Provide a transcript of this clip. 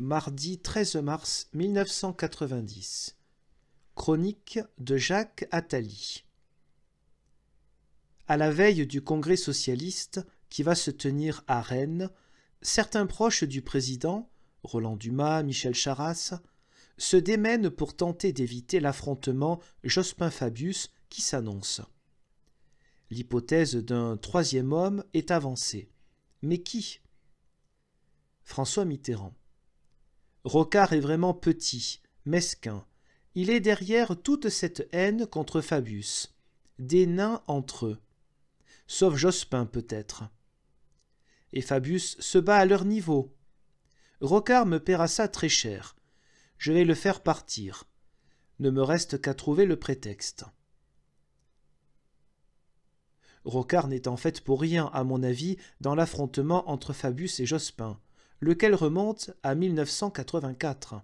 mardi 13 mars 1990. Chronique de Jacques Attali. À la veille du congrès socialiste qui va se tenir à Rennes, certains proches du président, Roland Dumas, Michel Charras, se démènent pour tenter d'éviter l'affrontement Jospin Fabius qui s'annonce. L'hypothèse d'un troisième homme est avancée. Mais qui François Mitterrand. Rocard est vraiment petit, mesquin. Il est derrière toute cette haine contre Fabius. Des nains entre eux. Sauf Jospin peut-être. Et Fabius se bat à leur niveau. Rocard me paiera ça très cher. Je vais le faire partir. Ne me reste qu'à trouver le prétexte. Rocard n'est en fait pour rien, à mon avis, dans l'affrontement entre Fabius et Jospin lequel remonte à 1984.